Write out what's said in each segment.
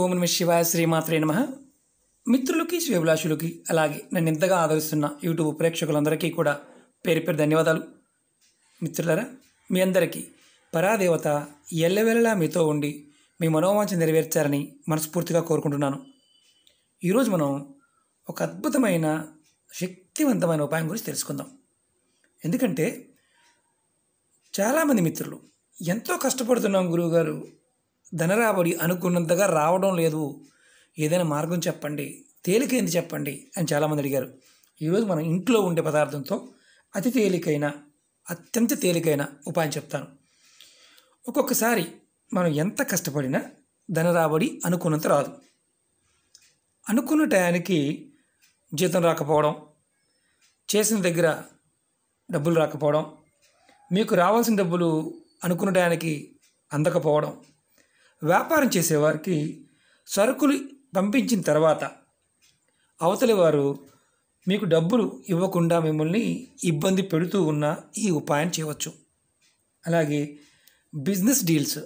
ఓం నమ శివాయ శ్రీమాత్రే నమ మిత్రులకి శివభిలాషులకి అలాగే నన్ను ఇంతగా ఆదరిస్తున్న యూట్యూబ్ ప్రేక్షకులందరికీ కూడా పేరు పేరు ధన్యవాదాలు మిత్రులరా మీ అందరికీ పరాదేవత ఎల్లవేళలా మీతో ఉండి మీ మనోవాంఛ నెరవేర్చారని మనస్ఫూర్తిగా కోరుకుంటున్నాను ఈరోజు మనం ఒక అద్భుతమైన శక్తివంతమైన ఉపాయం గురించి తెలుసుకుందాం ఎందుకంటే చాలామంది మిత్రులు ఎంతో కష్టపడుతున్నాం గురువుగారు ధన రాబడి అనుకున్నంతగా రావడం లేదు ఏదైనా మార్గం చెప్పండి తేలికైంది చెప్పండి అని చాలామంది అడిగారు ఈరోజు మనం ఇంట్లో ఉండే పదార్థంతో అతి తేలికైన అత్యంత తేలికైన ఉపాయం చెప్తాను ఒక్కొక్కసారి మనం ఎంత కష్టపడినా ధన రాబడి అనుకున్నంత రాదు అనుకున్న టయానికి జీతం రాకపోవడం చేసిన దగ్గర డబ్బులు రాకపోవడం మీకు రావాల్సిన డబ్బులు అనుకున్న టయానికి అందకపోవడం వ్యాపారం చేసేవారికి సరుకులు పంపించిన తర్వాత అవతలి వారు మీకు డబ్బులు ఇవ్వకుండా మిమ్మల్ని ఇబ్బంది పెడుతూ ఉన్న ఈ ఉపాయం చేయవచ్చు అలాగే బిజినెస్ డీల్స్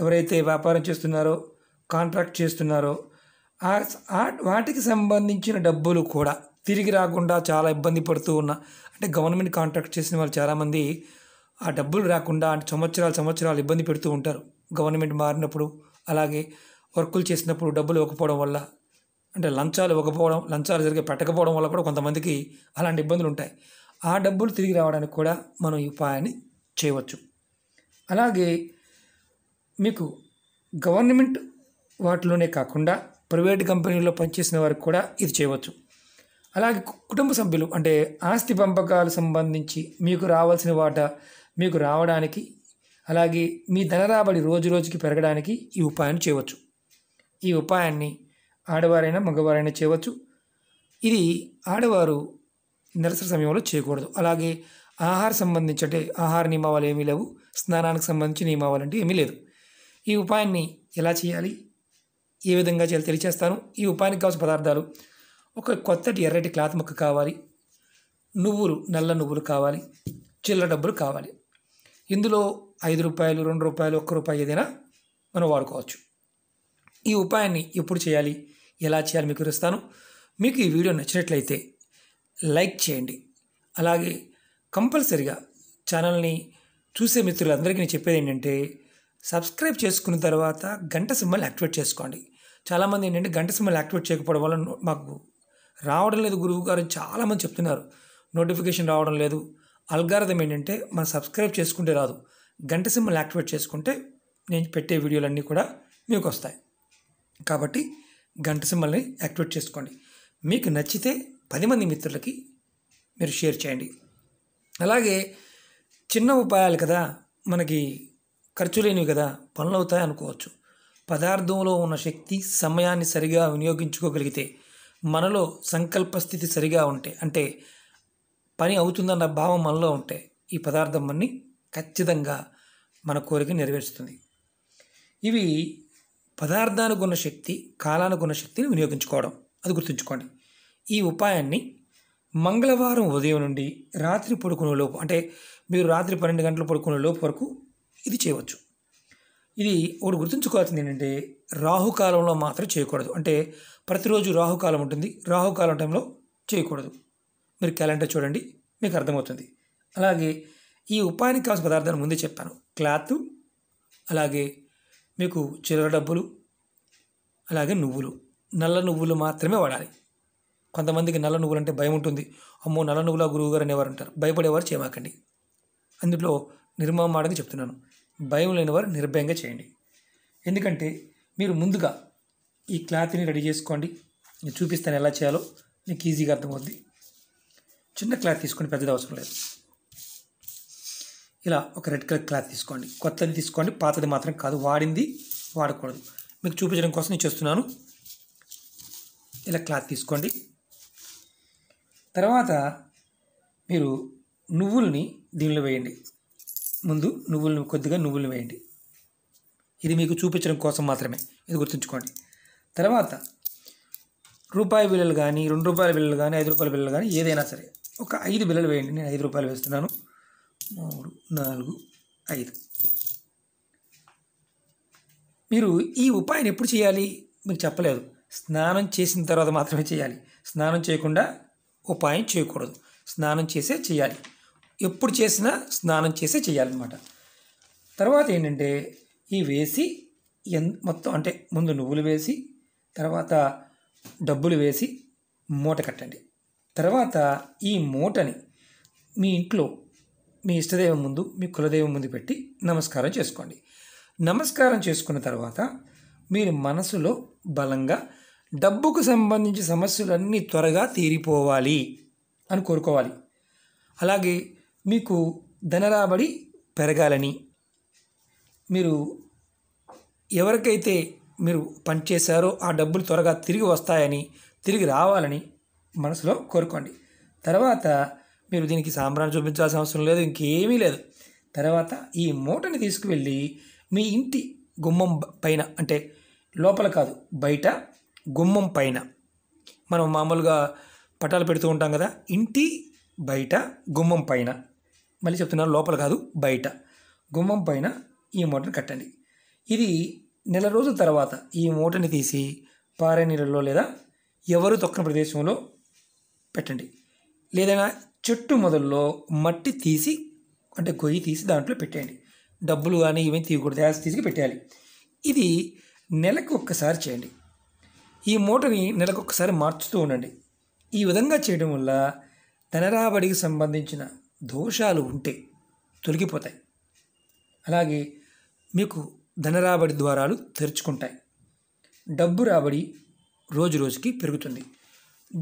ఎవరైతే వ్యాపారం చేస్తున్నారో కాంట్రాక్ట్ చేస్తున్నారో వాటికి సంబంధించిన డబ్బులు కూడా తిరిగి రాకుండా చాలా ఇబ్బంది పడుతూ ఉన్న అంటే గవర్నమెంట్ కాంట్రాక్ట్ చేసిన వాళ్ళు చాలామంది ఆ డబ్బులు రాకుండా అంటే సంవత్సరాలు సంవత్సరాలు ఇబ్బంది పెడుతూ ఉంటారు గవర్నమెంట్ మారినప్పుడు అలాగే వర్కులు చేసినప్పుడు డబ్బులు ఇవ్వకపోవడం వల్ల అంటే లంచాలు ఇవ్వకపోవడం లంచాలు జరిగే పెట్టకపోవడం వల్ల కూడా కొంతమందికి అలాంటి ఇబ్బందులు ఉంటాయి ఆ డబ్బులు తిరిగి రావడానికి కూడా మనం ఈ ఉపాయాన్ని చేయవచ్చు అలాగే మీకు గవర్నమెంట్ వాటిలోనే కాకుండా ప్రైవేట్ కంపెనీల్లో పనిచేసిన వారికి కూడా ఇది చేయవచ్చు అలాగే కుటుంబ సభ్యులు అంటే ఆస్తి పంపకాలు సంబంధించి మీకు రావాల్సిన వాట మీకు రావడానికి అలాగే మీ ధన రాబడి రోజు రోజుకి పెరగడానికి ఈ ఉపాయాన్ని చేయవచ్చు ఈ ఉపాయాన్ని ఆడవారైనా మగవారైనా చేయవచ్చు ఇది ఆడవారు నిరసన సమయంలో చేయకూడదు అలాగే ఆహార సంబంధించి అంటే ఆహార నియమావాలు ఏమీ లేవు స్నానానికి సంబంధించి నియమావాలు అంటే ఏమీ లేదు ఈ ఉపాయాన్ని ఎలా చేయాలి ఏ విధంగా చేయాలి తెలియచేస్తాను ఈ ఉపాయానికి కావాల్సిన పదార్థాలు ఒక కొత్తటి ఎర్రటి క్లాత్ ముక్క కావాలి నువ్వులు నల్ల నువ్వులు కావాలి చిల్లర డబ్బులు కావాలి ఇందులో ఐదు రూపాయలు రెండు రూపాయలు ఒక్క రూపాయి ఏదైనా మనం వాడుకోవచ్చు ఈ ఉపాయాన్ని ఎప్పుడు చేయాలి ఎలా చేయాలి మీకు ఇస్తాను మీకు ఈ వీడియో నచ్చినట్లయితే లైక్ చేయండి అలాగే కంపల్సరిగా ఛానల్ని చూసే మిత్రులందరికీ నేను చెప్పేది ఏంటంటే సబ్స్క్రైబ్ చేసుకున్న తర్వాత గంట సింబల్ యాక్టివేట్ చేసుకోండి చాలామంది ఏంటంటే గంట సింబల్ యాక్టివేట్ చేయకపోవడం వల్ల మాకు రావడం లేదు గురువు గారు చాలామంది చెప్తున్నారు నోటిఫికేషన్ రావడం లేదు అల్గారథం ఏంటంటే మనం సబ్స్క్రైబ్ చేసుకుంటే రాదు గంట సింబల్ యాక్టివేట్ చేసుకుంటే నేను పెట్టే వీడియోలన్నీ కూడా మీకు వస్తాయి కాబట్టి గంట సింబల్ని యాక్టివేట్ చేసుకోండి మీకు నచ్చితే పది మంది మిత్రులకి మీరు షేర్ చేయండి అలాగే చిన్న ఉపాయాలు కదా మనకి ఖర్చు లేనివి కదా పనులు అవుతాయి అనుకోవచ్చు పదార్థంలో ఉన్న శక్తి సమయాన్ని సరిగా వినియోగించుకోగలిగితే మనలో సంకల్ప స్థితి సరిగా ఉంటే అంటే పని అవుతుందన్న భావం మనలో ఉంటే ఈ పదార్థం అన్ని ఖచ్చితంగా మన కోరిక నెరవేరుస్తుంది ఇవి పదార్థానికి ఉన్న శక్తి కాలానుగుణ శక్తిని వినియోగించుకోవడం అది గుర్తుంచుకోండి ఈ ఉపాయాన్ని మంగళవారం ఉదయం నుండి రాత్రి పడుకునే లోపు అంటే మీరు రాత్రి పన్నెండు గంటలు పడుకునే లోపు వరకు ఇది చేయవచ్చు ఇది ఒకటి గుర్తుంచుకోవాల్సింది ఏంటంటే రాహుకాలంలో మాత్రం చేయకూడదు అంటే ప్రతిరోజు రాహుకాలం ఉంటుంది రాహుకాలం టైంలో చేయకూడదు మీరు క్యాలెండర్ చూడండి మీకు అర్థమవుతుంది అలాగే ఈ ఉపాయానికి కావాల్సిన పదార్థాన్ని ముందే చెప్పాను క్లాత్ అలాగే మీకు చిల్లర డబ్బులు అలాగే నువ్వులు నల్ల నువ్వులు మాత్రమే వాడాలి కొంతమందికి నల్ల నువ్వులు అంటే భయం ఉంటుంది అమ్మో నల్ల నువ్వుల గురువు గారు అనేవారు ఉంటారు భయపడేవారు చేయమాకండి అందులో మాటకి చెప్తున్నాను భయం లేనివారు నిర్భయంగా చేయండి ఎందుకంటే మీరు ముందుగా ఈ క్లాత్ని రెడీ చేసుకోండి నేను చూపిస్తాను ఎలా చేయాలో మీకు ఈజీగా అర్థమవుద్ది చిన్న క్లాత్ తీసుకొని పెద్దది అవసరం లేదు ఇలా ఒక రెడ్ కలర్ క్లాత్ తీసుకోండి కొత్తది తీసుకోండి పాతది మాత్రం కాదు వాడింది వాడకూడదు మీకు చూపించడం కోసం నేను చేస్తున్నాను ఇలా క్లాత్ తీసుకోండి తర్వాత మీరు నువ్వుల్ని దీనిలో వేయండి ముందు నువ్వులను కొద్దిగా నువ్వులు వేయండి ఇది మీకు చూపించడం కోసం మాత్రమే ఇది గుర్తుంచుకోండి తర్వాత రూపాయి బిల్లలు కానీ రెండు రూపాయల బిల్లలు కానీ ఐదు రూపాయల బిల్లలు కానీ ఏదైనా సరే ఒక ఐదు బిల్లలు వేయండి నేను ఐదు రూపాయలు వేస్తున్నాను మూడు నాలుగు ఐదు మీరు ఈ ఉపాయం ఎప్పుడు చేయాలి మీకు చెప్పలేదు స్నానం చేసిన తర్వాత మాత్రమే చేయాలి స్నానం చేయకుండా ఉపాయం చేయకూడదు స్నానం చేసే చేయాలి ఎప్పుడు చేసినా స్నానం చేసే చేయాలన్నమాట తర్వాత ఏంటంటే ఈ వేసి ఎన్ మొత్తం అంటే ముందు నువ్వులు వేసి తర్వాత డబ్బులు వేసి మూట కట్టండి తర్వాత ఈ మూటని మీ ఇంట్లో మీ ఇష్టదైవం ముందు మీ కులదైవం ముందు పెట్టి నమస్కారం చేసుకోండి నమస్కారం చేసుకున్న తర్వాత మీరు మనసులో బలంగా డబ్బుకు సంబంధించి సమస్యలన్నీ త్వరగా తీరిపోవాలి అని కోరుకోవాలి అలాగే మీకు ధనరాబడి పెరగాలని మీరు ఎవరికైతే మీరు పనిచేశారో ఆ డబ్బులు త్వరగా తిరిగి వస్తాయని తిరిగి రావాలని మనసులో కోరుకోండి తర్వాత మీరు దీనికి సాంబ్రాన్ని చూపించాల్సిన అవసరం లేదు ఇంకేమీ లేదు తర్వాత ఈ మూటని తీసుకువెళ్ళి మీ ఇంటి గుమ్మం పైన అంటే లోపల కాదు బయట గుమ్మం పైన మనం మామూలుగా పటాలు పెడుతూ ఉంటాం కదా ఇంటి బయట గుమ్మం పైన మళ్ళీ చెప్తున్నాను లోపల కాదు బయట గుమ్మం పైన ఈ మూటను కట్టండి ఇది నెల రోజుల తర్వాత ఈ మూటని తీసి పారే నీళ్ళలో లేదా ఎవరు తొక్కని ప్రదేశంలో పెట్టండి లేదైనా చెట్టు మొదల్లో మట్టి తీసి అంటే గొయ్యి తీసి దాంట్లో పెట్టేయండి డబ్బులు కానీ ఇవన్నీ తీయకూడదు యాస్ తీసి పెట్టేయాలి ఇది నెలకు ఒక్కసారి చేయండి ఈ మూటని నెలకు ఒక్కసారి మార్చుతూ ఉండండి ఈ విధంగా చేయడం వల్ల ధనరాబడికి సంబంధించిన దోషాలు ఉంటే తొలగిపోతాయి అలాగే మీకు ధనరాబడి ద్వారాలు తెరుచుకుంటాయి డబ్బు రాబడి రోజు రోజుకి పెరుగుతుంది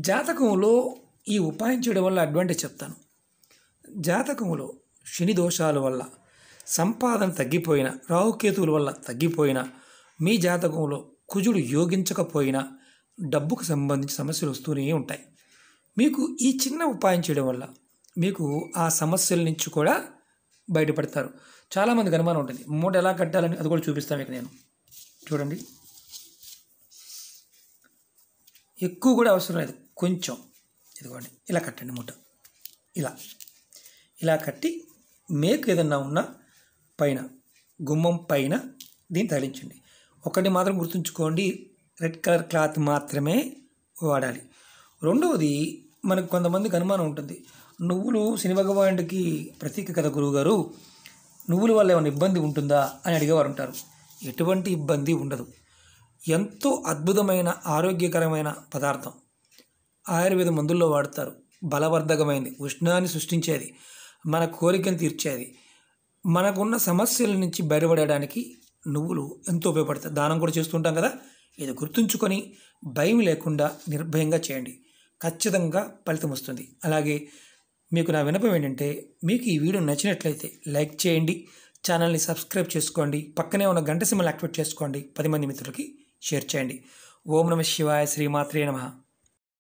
జాతకంలో ఈ ఉపాయం చేయడం వల్ల అడ్వాంటేజ్ చెప్తాను జాతకములో శని దోషాల వల్ల సంపాదన తగ్గిపోయినా రాహుకేతువుల వల్ల తగ్గిపోయినా మీ జాతకంలో కుజుడు యోగించకపోయినా డబ్బుకు సంబంధించి సమస్యలు వస్తూనే ఉంటాయి మీకు ఈ చిన్న ఉపాయం చేయడం వల్ల మీకు ఆ సమస్యల నుంచి కూడా బయటపడతారు చాలామంది అనుమానం ఉంటుంది మూట ఎలా కట్టాలని అది కూడా చూపిస్తాను మీకు నేను చూడండి ఎక్కువ కూడా అవసరం లేదు కొంచెం ఇదిగోండి ఇలా కట్టండి ముట్ట ఇలా ఇలా కట్టి మేకు ఏదన్నా ఉన్నా పైన గుమ్మం పైన దీన్ని తగిలించండి ఒకటి మాత్రం గుర్తుంచుకోండి రెడ్ కలర్ క్లాత్ మాత్రమే వాడాలి రెండవది మనకు కొంతమందికి అనుమానం ఉంటుంది నువ్వులు శని భగవానుడికి ప్రతీక కథ గురువుగారు నువ్వుల వల్ల ఏమైనా ఇబ్బంది ఉంటుందా అని అడిగేవారు ఉంటారు ఎటువంటి ఇబ్బంది ఉండదు ఎంతో అద్భుతమైన ఆరోగ్యకరమైన పదార్థం ఆయుర్వేద మందుల్లో వాడతారు బలవర్ధకమైంది ఉష్ణాన్ని సృష్టించేది మన కోరికను తీర్చేది మనకున్న సమస్యల నుంచి బయటపడడానికి నువ్వులు ఎంతో ఉపయోగపడతాయి దానం కూడా చేస్తుంటాం కదా ఇది గుర్తుంచుకొని భయం లేకుండా నిర్భయంగా చేయండి ఖచ్చితంగా ఫలితం వస్తుంది అలాగే మీకు నా వినపం ఏంటంటే మీకు ఈ వీడియో నచ్చినట్లయితే లైక్ చేయండి ఛానల్ని సబ్స్క్రైబ్ చేసుకోండి పక్కనే ఉన్న గంట సిమ్మలు యాక్టివేట్ చేసుకోండి పది మంది మిత్రులకి షేర్ చేయండి ఓం నమ శివాయ శ్రీమాత్రే నమ